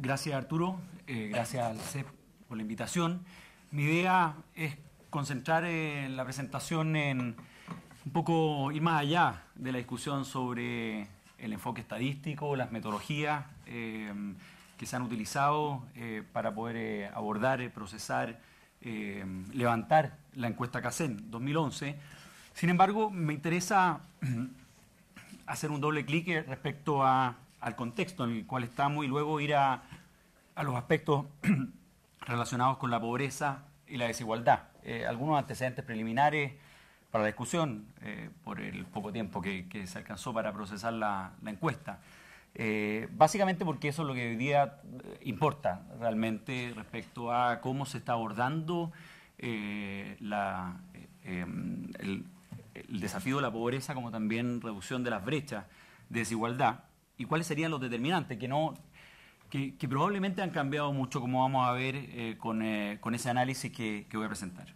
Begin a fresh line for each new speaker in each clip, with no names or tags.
Gracias Arturo, eh, gracias al CEP por la invitación. Mi idea es concentrar eh, la presentación en un poco ir más allá de la discusión sobre el enfoque estadístico, las metodologías eh, que se han utilizado para poder abordar, procesar, levantar la encuesta CACEN e 2011. Sin embargo, me interesa hacer un doble clic respecto a, al contexto en el cual estamos y luego ir a a los aspectos relacionados con la pobreza y la desigualdad. Eh, algunos antecedentes preliminares para la discusión, eh, por el poco tiempo que, se alcanzó para procesar la, encuesta. Eh, básicamente porque eso es lo que hoy día importa realmente respecto a cómo se está abordando em, el desafío de la pobreza como también reducción de las brechas de desigualdad y cuáles serían los determinantes que no que, probablemente han cambiado mucho, como vamos a ver eh, eh, con, ese análisis que, voy a presentar.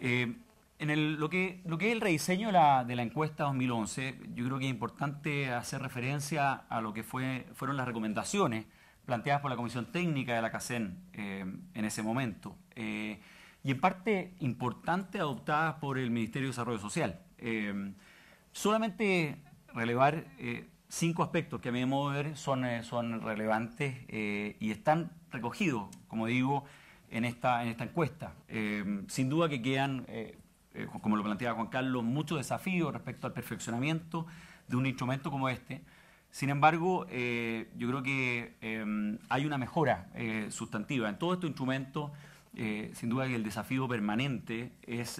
Eh, en lo, que, lo que es el rediseño de la, encuesta 2011, yo creo que es importante hacer referencia a lo que fue, fueron las recomendaciones planteadas por la Comisión Técnica de la CACEN en ese momento y en parte importante adoptadas por el Ministerio de Desarrollo Social. solamente relevar cinco aspectos que a mi modo de ver son, eh, relevantes eh, y están recogidos, como digo, en esta, en esta encuesta. Eh, sin duda que quedan, como lo planteaba Juan Carlos, muchos desafíos respecto al perfeccionamiento de un instrumento como este. Sin embargo, yo creo que hay una mejora sustantiva en todo este instrumento sin duda que el desafío permanente es,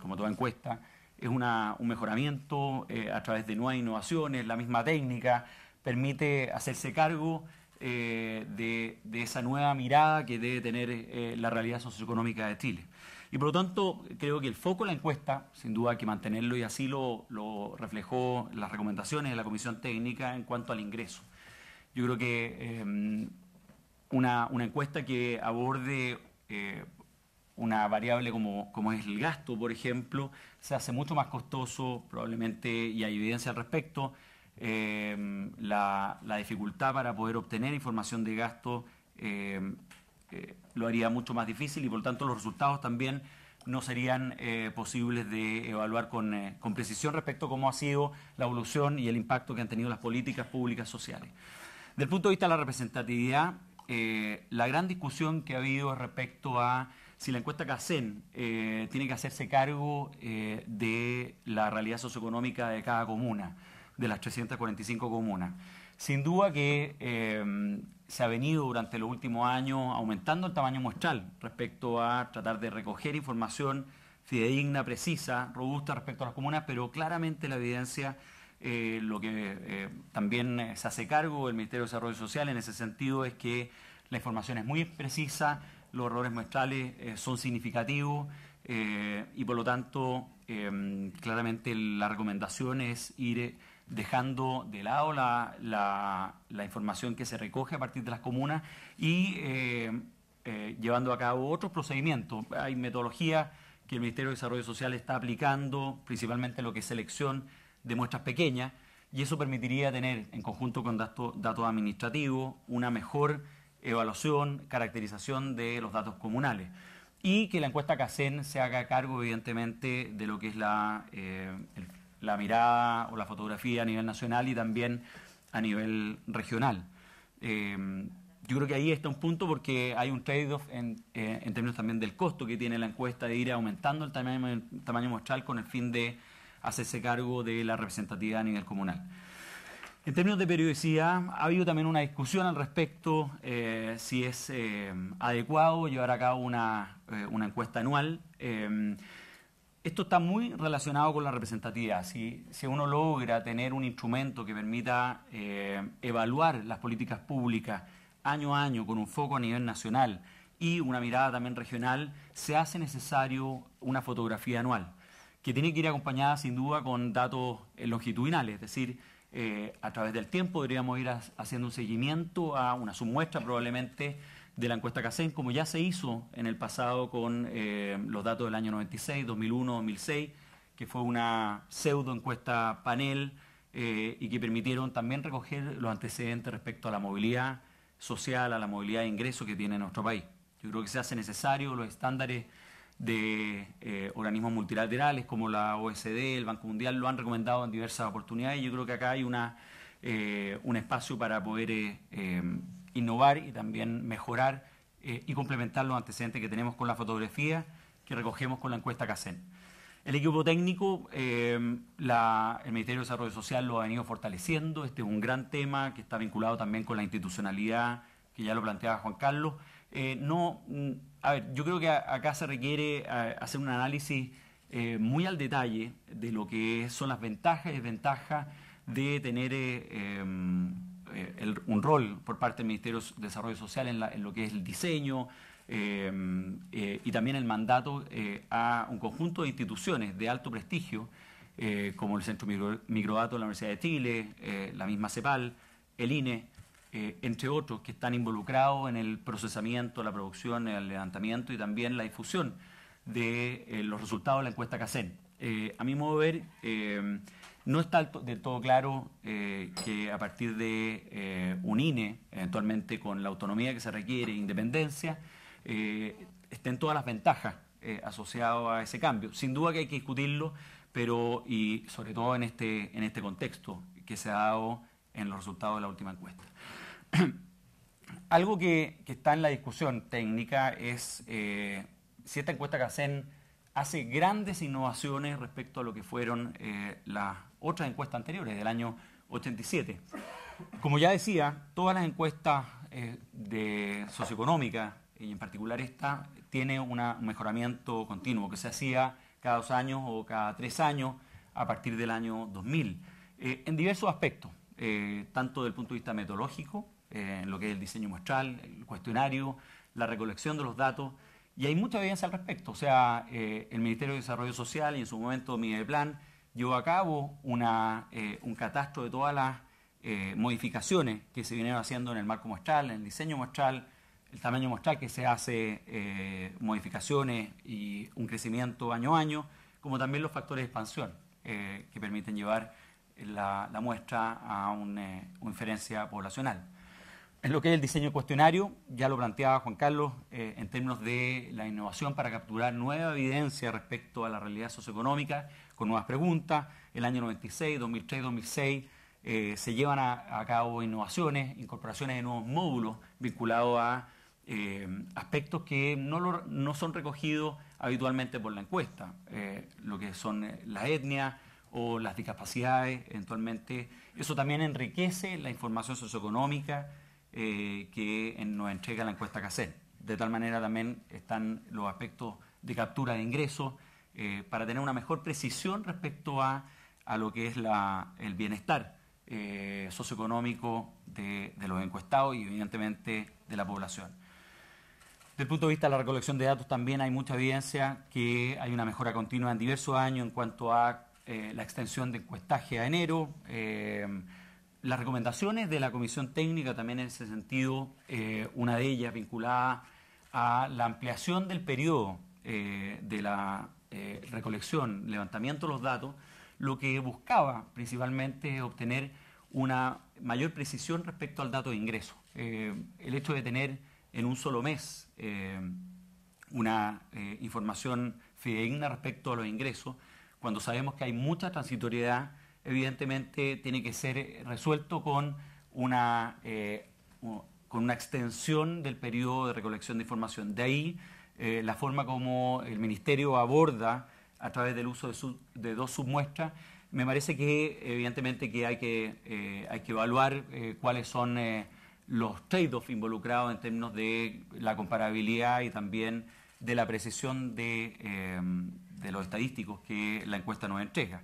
como toda encuesta, es un mejoramiento eh, a través de nuevas innovaciones, la misma técnica, permite hacerse cargo eh, de, esa nueva mirada que debe tener eh, la realidad socioeconómica de Chile. Y por lo tanto, creo que el foco de la encuesta, sin duda que mantenerlo y así lo, reflejó las recomendaciones de la Comisión Técnica en cuanto al ingreso. Yo creo que una, encuesta que aborde una variable como, es el gasto, por ejemplo, se hace mucho más costoso, probablemente, y hay evidencia al respecto, eh, la, la, dificultad para poder obtener información de gasto eh, eh, lo haría mucho más difícil y por lo tanto los resultados también no serían posibles de evaluar con, con precisión respecto a cómo ha sido la evolución y el impacto que han tenido las políticas públicas sociales. Del punto de vista de la representatividad, la gran discusión que ha habido respecto a si la encuesta CACEN eh, tiene que hacerse cargo eh, de la realidad socioeconómica de cada comuna, de las 345 comunas. Sin duda que eh, se ha venido durante los últimos años aumentando el tamaño muestral respecto a tratar de recoger información fidedigna, precisa, robusta respecto a las comunas, pero claramente la evidencia, lo que también se hace cargo el Ministerio de Desarrollo Social en ese sentido es que la información es muy precisa, los errores muestrales eh, son significativos eh, y por lo tanto eh, claramente la recomendación es ir dejando de lado la, información que se recoge a partir de las comunas y llevando a cabo otros procedimientos. Hay metodologías que el Ministerio de Desarrollo Social está aplicando, principalmente lo que es selección de muestras pequeñas, y eso permitiría tener, en conjunto con datos administrativos, una mejor evaluación, caracterización de los datos comunales. Y que la encuesta CACEN se haga cargo, evidentemente, de lo que es la, eh, la mirada o la fotografía a nivel nacional y también a nivel regional. Eh, yo creo que ahí está un punto porque hay un trade-off eh, en, términos también del costo que tiene la encuesta de ir aumentando el tamaño, el tamaño muestral con el fin de hacerse cargo de la representatividad a nivel comunal. En términos de periodicidad, ha habido también una discusión al respecto eh, si es eh, adecuado llevar a cabo una, eh, encuesta anual. esto está muy relacionado con la representatividad. Si, si uno logra tener un instrumento que permita evaluar las políticas públicas año a año con un foco a nivel nacional y una mirada también regional, se hace necesario una fotografía anual, que tiene que ir acompañada sin duda con datos longitudinales, es decir, eh, a través del tiempo podríamos ir haciendo un seguimiento a una submuestra probablemente de la encuesta CACEN, como ya se hizo en el pasado con eh, los datos del año 96, 2001, 2006, que fue una pseudo encuesta panel eh, y que permitieron también recoger los antecedentes respecto a la movilidad social, a la movilidad de ingreso que tiene nuestro país. Yo creo que se hace necesario los estándares de eh, organismos multilaterales como la OSD, el Banco Mundial, lo han recomendado en diversas oportunidades y yo creo que acá hay eh, un espacio para poder eh, innovar y también mejorar y complementar los antecedentes que tenemos con la fotografía que recogemos con la encuesta CACEN. El equipo técnico, el Ministerio de Desarrollo Social lo ha venido fortaleciendo, este es un gran tema que está vinculado también con la institucionalidad, que ya lo planteaba Juan Carlos. no a ver, yo creo que acá se requiere hacer un análisis eh, muy al detalle de lo que son las ventajas y desventajas de tener eh, em, eh, un rol por parte del Ministerio de Desarrollo Social en, en lo que es el diseño em, y también el mandato a un conjunto de instituciones de alto prestigio, como el Centro Microdato de la Universidad de Chile, la misma CEPAL, el INE, eh, entre otros que están involucrados en el procesamiento, la producción, el levantamiento y también la difusión de eh, los resultados de la encuesta CACEN. Eh, a mi modo de ver, no está del todo claro que a partir de un INE, eventualmente con la autonomía que se requiere, independencia, estén todas las ventajas asociadas a ese cambio. Sin duda que hay que discutirlo, pero y sobre todo en este, este contexto que se ha dado en los resultados de la última encuesta. Algo que, está en la discusión técnica es eh, si esta encuesta que hacen hace grandes innovaciones respecto a lo que fueron eh, las otras encuestas anteriores del año 87. Como ya decía, todas las encuestas eh, socioeconómicas, y en particular esta, tiene un mejoramiento continuo que se hacía cada dos años o cada tres años a partir del año 2000, en diversos aspectos, tanto del punto de vista metodológico, en lo que es el diseño muestral, el cuestionario, la recolección de los datos. Y hay mucha evidencia al respecto. O sea, eh, el Ministerio de Desarrollo Social y en su momento Mideplan llevó a cabo eh, un catastro de todas las eh, modificaciones que se vinieron haciendo en el marco muestral, en el diseño muestral, el tamaño muestral que se hace modificaciones y un crecimiento año a año, como también los factores de expansión que permiten llevar la, muestra a una inferencia poblacional. En lo que es el diseño cuestionario, ya lo planteaba Juan Carlos eh, en términos de la innovación para capturar nueva evidencia respecto a la realidad socioeconómica con nuevas preguntas. El año 96, 2003, 2006 se llevan a, cabo innovaciones, incorporaciones de nuevos módulos vinculados a eh, aspectos que no, no, son recogidos habitualmente por la encuesta, eh, lo que son las etnias o las discapacidades eventualmente. Eso también enriquece la información socioeconómica eh, que nos entrega la encuesta CACEL. De tal manera también están los aspectos de captura de ingresos eh, para tener una mejor precisión respecto a, lo que es la, el bienestar eh, socioeconómico de, de, los encuestados y evidentemente de la población. Desde el punto de vista de la recolección de datos también hay mucha evidencia que hay una mejora continua en diversos años en cuanto a la extensión de encuestaje a enero las recomendaciones de la Comisión Técnica también en ese sentido, eh, una de ellas vinculada a la ampliación del periodo eh, de la eh, recolección, levantamiento de los datos, lo que buscaba principalmente es obtener una mayor precisión respecto al dato de ingreso. el hecho de tener en un solo mes una información fidedigna respecto a los ingresos, cuando sabemos que hay mucha transitoriedad, evidentemente tiene que ser resuelto con una, eh, con una extensión del periodo de recolección de información. De ahí eh, la forma como el Ministerio aborda a través del uso de, dos submuestras, me parece que evidentemente que hay que, eh, hay que evaluar cuáles son los trade-offs involucrados en términos de la comparabilidad y también de la precisión de, los estadísticos que la encuesta nos entrega.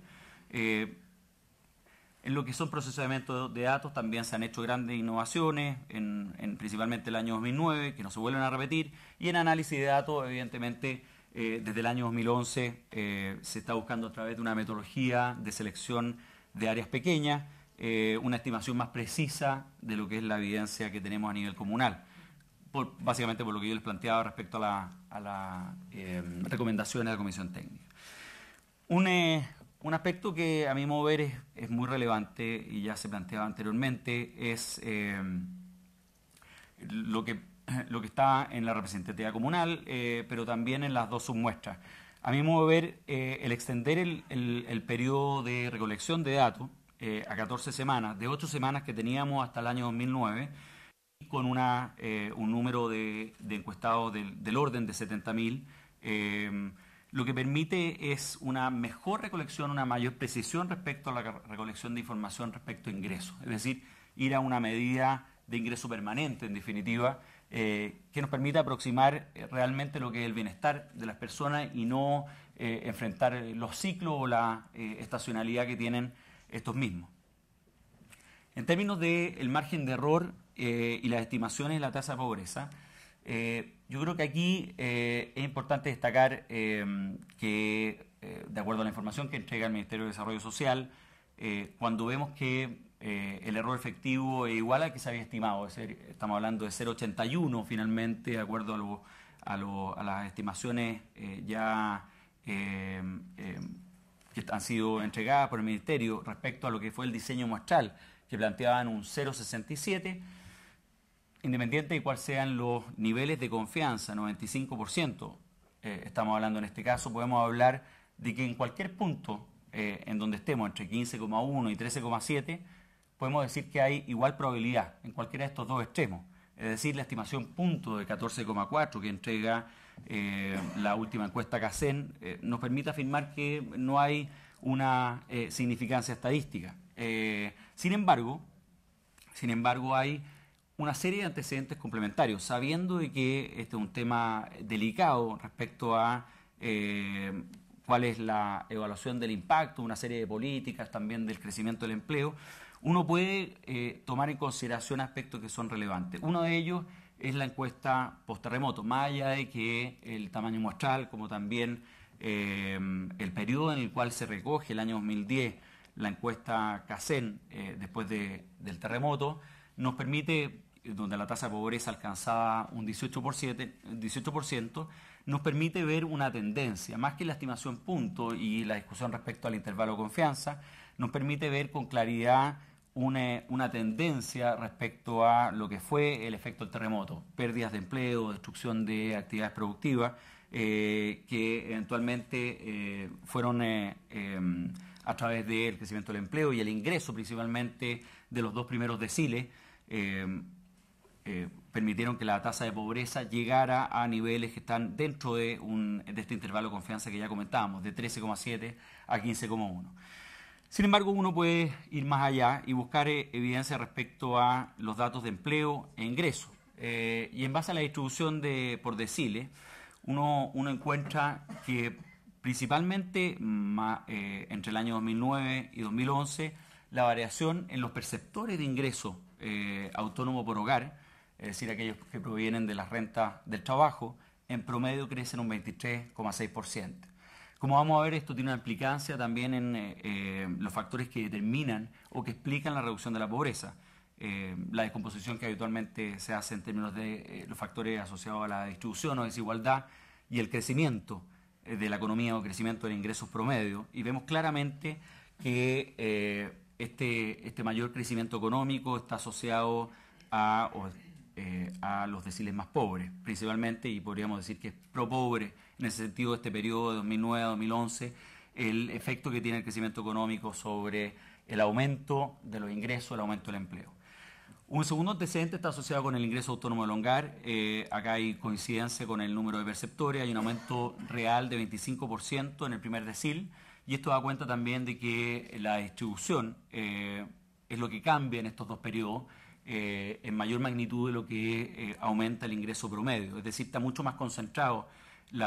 En lo que son procesamiento de datos también se han hecho grandes innovaciones, en, en, principalmente el año 2009, que no se vuelven a repetir, y en análisis de datos, evidentemente, eh, desde el año 2011 eh, se está buscando a través de una metodología de selección de áreas pequeñas eh, una estimación más precisa de lo que es la evidencia que tenemos a nivel comunal. básicamente por lo que yo les planteaba respecto a las recomendaciones de la Comisión Técnica. Un, un aspecto que a mi modo ver es, muy relevante y ya se planteaba anteriormente es eh, lo, que, está en la representatividad comunal, eh, pero también en las dos submuestras. A mi modo ver, eh, el extender el, periodo de recolección de datos a 14 semanas, de 8 semanas que teníamos hasta el año 2009, con una, un número de, encuestados del, del, orden de 70.000, lo que permite es una mejor recolección, una mayor precisión respecto a la recolección de información respecto a ingresos, es decir, ir a una medida de ingreso permanente, en definitiva, eh, que nos permita aproximar eh, realmente lo que es el bienestar de las personas y no eh, enfrentar los ciclos o la estacionalidad que tienen estos mismos. En términos del margen de error y las estimaciones de la tasa de pobreza, eh, yo creo que aquí eh, es importante destacar em, que, eh, de acuerdo a la información que entrega el Ministerio de Desarrollo Social, cuando vemos que el error efectivo es igual al que se había estimado, estamos hablando de 0,81 finalmente, de acuerdo a, a, las estimaciones ya em, em, que han sido entregadas por el Ministerio respecto a lo que fue el diseño muestral, que planteaban un 0,67 independiente de cuáles sean los niveles de confianza, 95%, eh, estamos hablando en este caso, podemos hablar de que en cualquier punto eh, en donde estemos, entre 15,1 y 13,7, podemos decir que hay igual probabilidad en cualquiera de estos dos extremos. Es decir, la estimación punto de 14,4 que entrega eh, la última encuesta CACEN nos permite afirmar que no hay una significancia estadística. sin embargo, sin embargo, hay una serie de antecedentes complementarios, sabiendo de que este es un tema delicado respecto a eh, cuál es la evaluación del impacto, una serie de políticas, también del crecimiento del empleo, uno puede eh, tomar en consideración aspectos que son relevantes. Uno de ellos es la encuesta post-terremoto, más allá de que el tamaño muestral, como también eh, el periodo en el cual se recoge el año 2010 la encuesta CACEN después del terremoto, nos permite eh, donde la tasa de pobreza alcanzaba un 18%, 18%, nos permite ver una tendencia, más que la estimación punto y la discusión respecto al intervalo de confianza, nos permite ver con claridad una, tendencia respecto a lo que fue el efecto del terremoto, pérdidas de empleo, destrucción de actividades productivas, eh, que eventualmente eh, fueron em, a través del crecimiento del empleo y el ingreso principalmente de los dos primeros deciles, em, eh, permitieron que la tasa de pobreza llegara a niveles que están dentro de, un, de este intervalo de confianza que ya comentábamos, de 13,7 a 15,1. Sin embargo, uno puede ir más allá y buscar eh, evidencia respecto a los datos de empleo e ingreso. Eh, y en base a la distribución de, por deciles, uno, encuentra que principalmente entre el año 2009 y 2011, la variación en los perceptores de ingreso autónomo por hogar es decir, aquellos que provienen de las rentas del trabajo, en promedio crecen un 23,6%. Como vamos a ver, esto tiene una implicancia también en eh, eh, los factores que determinan o que explican la reducción de la pobreza. Eh, la descomposición que habitualmente se hace en términos de los factores asociados a la distribución o desigualdad y el crecimiento de la economía o crecimiento de ingresos promedio. Y vemos claramente que este, este mayor crecimiento económico está asociado a, eh, a los deciles más pobres, principalmente, y podríamos decir que es pro-pobre en ese sentido de este periodo de 2009-2011, el efecto que tiene el crecimiento económico sobre el aumento de los ingresos, el aumento del empleo. Un segundo antecedente está asociado con el ingreso autónomo del hongar. Eh, acá hay coincidencia con el número de perceptores, hay un aumento real de 25% en el primer decil, y esto da cuenta también de que la distribución eh, es lo que cambia en estos dos periodos eh, en mayor magnitud de lo que eh, aumenta el ingreso promedio. Es decir, está mucho más concentrado eh,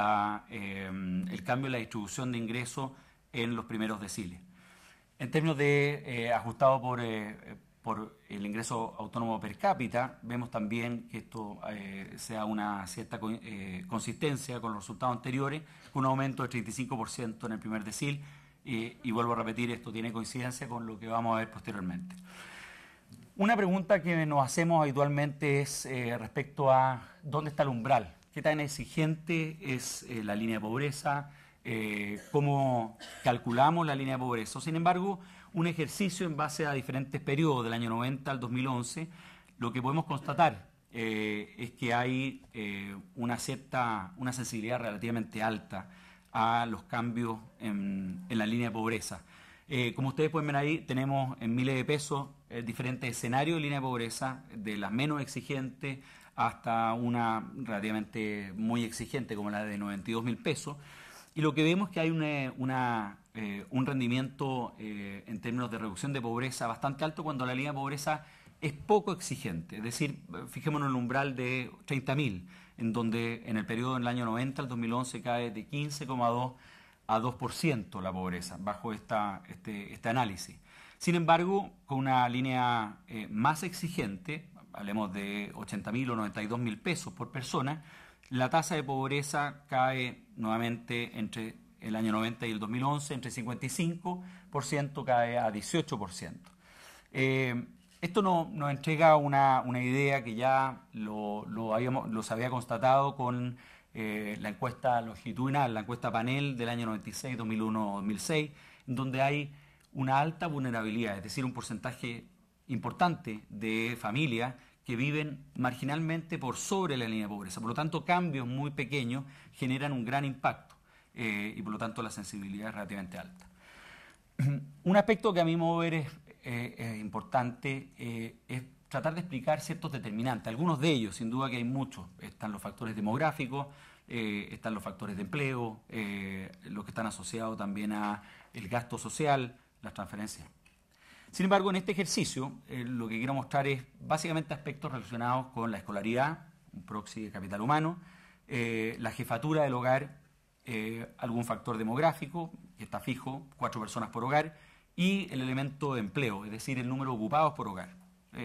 el cambio en la distribución de ingresos en los primeros deciles. En términos de ajustado por, el ingreso autónomo per cápita, vemos también que esto sea una cierta consistencia con los resultados anteriores, un aumento del 35% en el primer decil, y vuelvo a repetir, esto tiene coincidencia con lo que vamos a ver posteriormente. Una pregunta que nos hacemos habitualmente es eh, respecto a dónde está el umbral, qué tan exigente es eh, la línea de pobreza, eh, cómo calculamos la línea de pobreza. Sin embargo, un ejercicio en base a diferentes periodos, del año 90 al 2011, lo que podemos constatar es que hay una cierta, una sensibilidad relativamente alta a los cambios en la línea de pobreza. como ustedes pueden ver ahí, tenemos en miles de pesos diferentes escenarios de línea de pobreza, de las menos exigentes hasta una relativamente muy exigente como la de 92 mil pesos. Y lo que vemos es que hay una, eh, un rendimiento eh, en términos de reducción de pobreza bastante alto cuando la línea de pobreza es poco exigente. Es decir, fijémonos en el umbral de 30.000, en donde en el periodo del año 90 al 2011 cae de 15,2 a 2% la pobreza, bajo esta, este, este análisis. Sin embargo, con una línea eh, más exigente, hablemos de 80.000 o 92.000 pesos por persona, la tasa de pobreza cae nuevamente entre el año 90 y el 2011, entre 55% cae a 18%. Eh, esto nos entrega una, idea que ya lo, los había constatado con eh, la encuesta longitudinal, la encuesta panel del año 96, 2001, 2006, donde hay una alta vulnerabilidad, es decir, un porcentaje importante de familias que viven marginalmente por sobre la línea de pobreza. Por lo tanto, cambios muy pequeños generan un gran impacto eh, y por lo tanto la sensibilidad es relativamente alta. Un aspecto que a mí modo ver eh, es, importante eh, es tratar de explicar ciertos determinantes. Algunos de ellos, sin duda que hay muchos, están los factores demográficos, están los factores de empleo, los que están asociados también a el gasto social, las transferencias. Sin embargo, en este ejercicio eh, lo que quiero mostrar es básicamente aspectos relacionados con la escolaridad, un proxy de capital humano, eh, la jefatura del hogar, eh, algún factor demográfico, que está fijo, cuatro personas por hogar, y el elemento de empleo, es decir, el número de ocupados por hogar.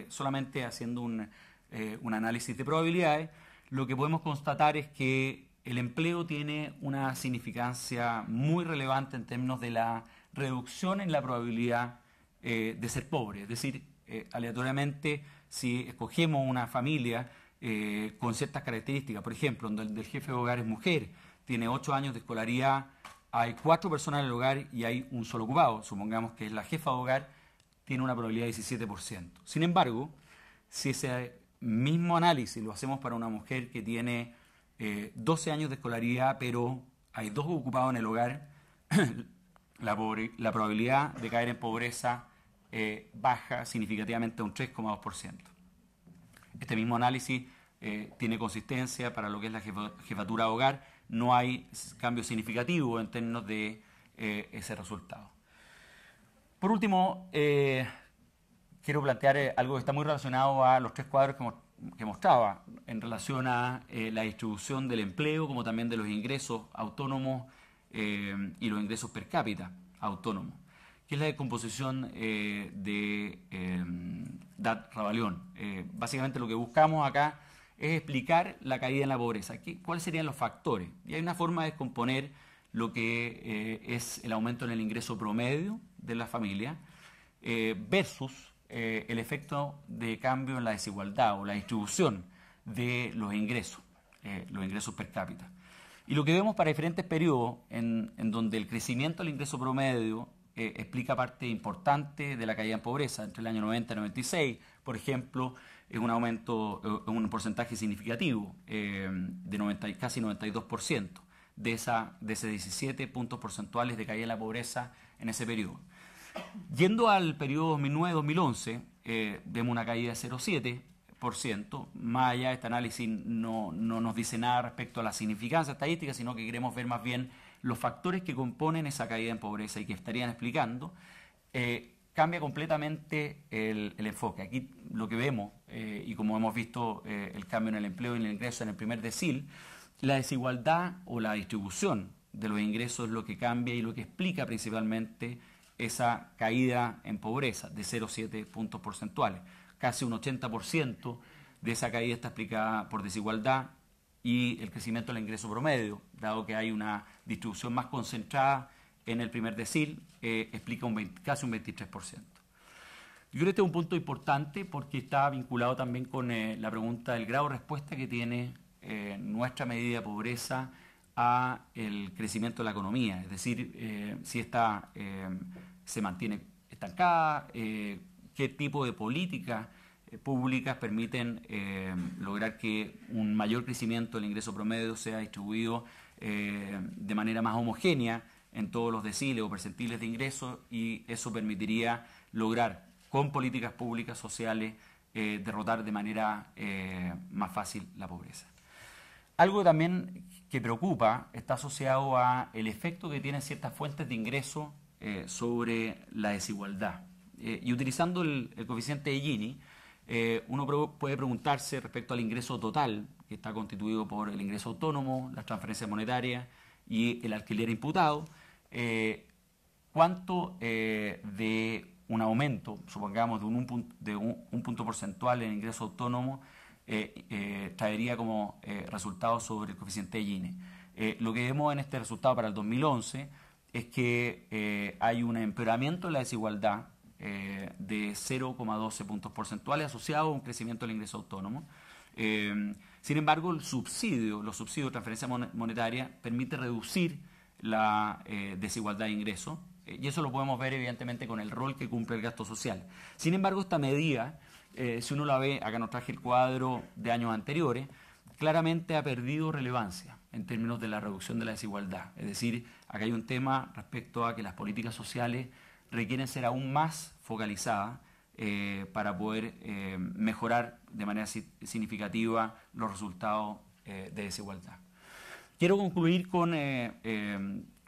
solamente haciendo un análisis de probabilidades, lo que podemos constatar es que el empleo tiene una significancia muy relevante en términos de la reducción en la probabilidad eh, de ser pobre. Es decir, eh, aleatoriamente, si escogemos una familia eh, con ciertas características, por ejemplo, donde el jefe de hogar es mujer, tiene ocho años de escolaridad, hay cuatro personas en el hogar y hay un solo ocupado, supongamos que es la jefa de hogar, tiene una probabilidad de 17%. Sin embargo, si ese mismo análisis lo hacemos para una mujer que tiene 12 años de escolaridad, pero hay dos ocupados en el hogar, la, la probabilidad de caer en pobreza eh, baja significativamente a un 3,2%. Este mismo análisis eh, tiene consistencia para lo que es la jefatura de hogar. No hay cambio significativo en términos de eh, ese resultado. Por último, quiero plantear algo que está muy relacionado a los tres cuadros que, que mostraba en relación a la distribución del empleo, como también de los ingresos autónomos eh, y los ingresos per cápita autónomos, que es la descomposición eh, de eh, dat Rabalión. básicamente lo que buscamos acá es explicar la caída en la pobreza. ¿Cuáles serían los factores? Y hay una forma de descomponer lo que es el aumento en el ingreso promedio de la familia versus el efecto de cambio en la desigualdad o la distribución de los ingresos, los ingresos per cápita. Y lo que vemos para diferentes periodos, en, donde el crecimiento del ingreso promedio eh, explica parte importante de la caída en pobreza entre el año 90 y 96, por ejemplo, es un aumento, eh, un porcentaje significativo eh, de casi 92% de, esa, de ese 17 puntos porcentuales de caída en la pobreza en ese periodo. Yendo al periodo 2009-2011, vemos una caída de 0,7 más allá de este análisis no, nos dice nada respecto a la significancia estadística, sino que queremos ver más bien los factores que componen esa caída en pobreza y que estarían explicando, eh, cambia completamente el, enfoque. Aquí lo que vemos, eh, y como hemos visto eh, el cambio en el empleo y en el ingreso en el primer decil, la desigualdad o la distribución de los ingresos es lo que cambia y lo que explica principalmente esa caída en pobreza de 0,7 puntos porcentuales casi un 80% de esa caída está explicada por desigualdad y el crecimiento del ingreso promedio, dado que hay una distribución más concentrada en el primer decil, eh, explica un casi un 23%. Yo creo que este es un punto importante porque está vinculado también con eh, la pregunta del grado de respuesta que tiene eh, nuestra medida de pobreza a el crecimiento de la economía, es decir, si esta se mantiene estancada, qué tipo de políticas eh, públicas permiten eh, lograr que un mayor crecimiento del ingreso promedio sea distribuido eh, de manera más homogénea en todos los deciles o percentiles de ingresos y eso permitiría lograr con políticas públicas sociales derrotar de manera más fácil la pobreza. Algo también que preocupa está asociado a el efecto que tienen ciertas fuentes de ingreso sobre la desigualdad. Eh, y utilizando el, coeficiente de Gini, eh, uno puede preguntarse respecto al ingreso total, que está constituido por el ingreso autónomo, las transferencias monetarias y el alquiler imputado, eh, cuánto de un aumento, supongamos, de un, punto, de un, punto porcentual en ingreso autónomo, traería como resultado sobre el coeficiente de Gini. lo que vemos en este resultado para el 2011 es que hay un empeoramiento en la desigualdad eh, de 0,12 puntos porcentuales asociado a un crecimiento del ingreso autónomo. Eh, sin embargo, el subsidio, los subsidios de transferencia monetaria permite reducir la eh, desigualdad de ingreso y eso lo podemos ver evidentemente con el rol que cumple el gasto social. Sin embargo, esta medida, si uno la ve, acá nos traje el cuadro de años anteriores, claramente ha perdido relevancia en términos de la reducción de la desigualdad. Es decir, acá hay un tema respecto a que las políticas sociales requieren ser aún más focalizadas eh, para poder eh, mejorar de manera significativa los resultados eh, de desigualdad. Quiero concluir con,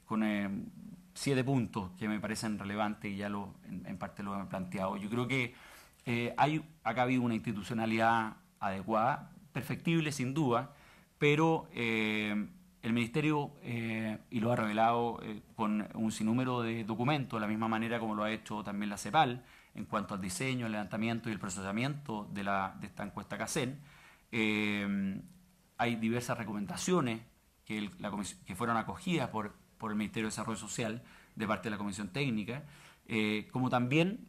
con siete puntos que me parecen relevantes y ya en, parte lo he planteado. Yo creo que hay, acá ha habido una institucionalidad adecuada, perfectible sin duda, pero el Ministerio, eh, y lo ha revelado eh, con un sinnúmero de documentos, de la misma manera como lo ha hecho también la CEPAL, en cuanto al diseño, el levantamiento y el procesamiento de, la, esta encuesta CACEN, eh, hay diversas recomendaciones que, que fueron acogidas por, por, el Ministerio de Desarrollo Social de parte de la Comisión Técnica, como también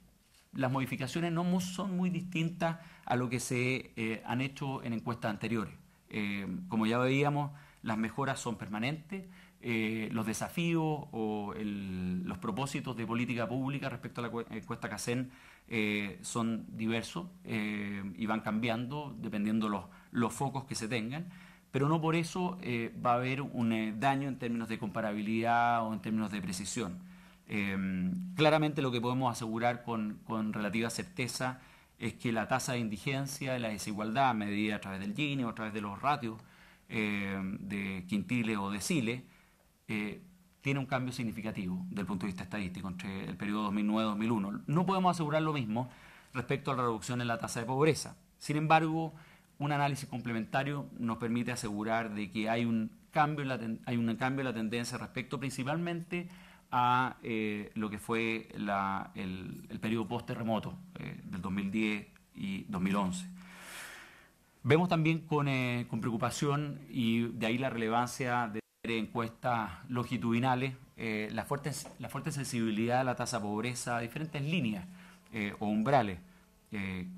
las modificaciones no son muy distintas a lo que se han hecho en encuestas anteriores. como ya veíamos, las mejoras son permanentes, eh, los desafíos o los propósitos de política pública respecto a la encuesta eh, CACEN eh, son diversos y van cambiando dependiendo los, focos que se tengan, pero no por eso va a haber un daño en términos de comparabilidad o en términos de precisión. Em, claramente lo que podemos asegurar con, con relativa certeza es que la tasa de indigencia, la desigualdad medida a través del Gini o a través de los ratios eh, de Quintile o de eh, tiene un cambio significativo desde el punto de vista estadístico entre el periodo 2009-2001. No podemos asegurar lo mismo respecto a la reducción en la tasa de pobreza. Sin embargo, un análisis complementario nos permite asegurar de que hay un cambio en la, hay un cambio en la tendencia respecto principalmente a eh, lo que fue el, período periodo post-terremoto eh, del 2010 y 2011. Vemos también con, eh, con, preocupación, y de ahí la relevancia de encuestas longitudinales, eh, la, fuerte, la fuerte sensibilidad a la tasa de pobreza a diferentes líneas eh, o umbrales.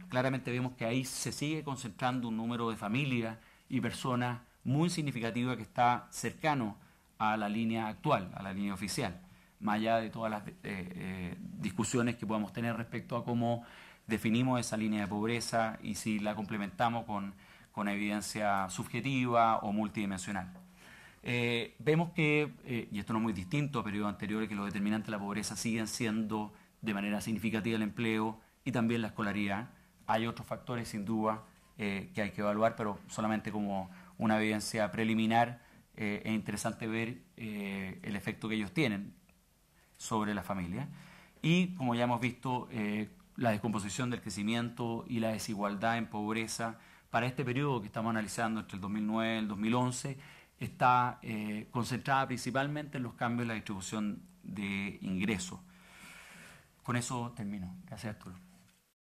claramente vemos que ahí se sigue concentrando un número de familias y personas muy significativa que está cercano a la línea actual, a la línea oficial, más allá de todas las discusiones que podamos tener respecto a cómo definimos esa línea de pobreza y si la complementamos con, evidencia subjetiva o multidimensional. Eh, vemos que, eh, y esto no es muy distinto a periodos anteriores, que los determinantes de la pobreza siguen siendo de manera significativa el empleo y también la escolaridad. Hay otros factores, sin duda, eh, que hay que evaluar, pero solamente como una evidencia preliminar es interesante ver el efecto que ellos tienen sobre la familia. Y como ya hemos visto, la descomposición del crecimiento y la desigualdad en pobreza para este periodo que estamos analizando entre el 2009 y el 2011 está eh, concentrada principalmente en los cambios en la distribución de ingresos. Con eso termino. Gracias, Arturo.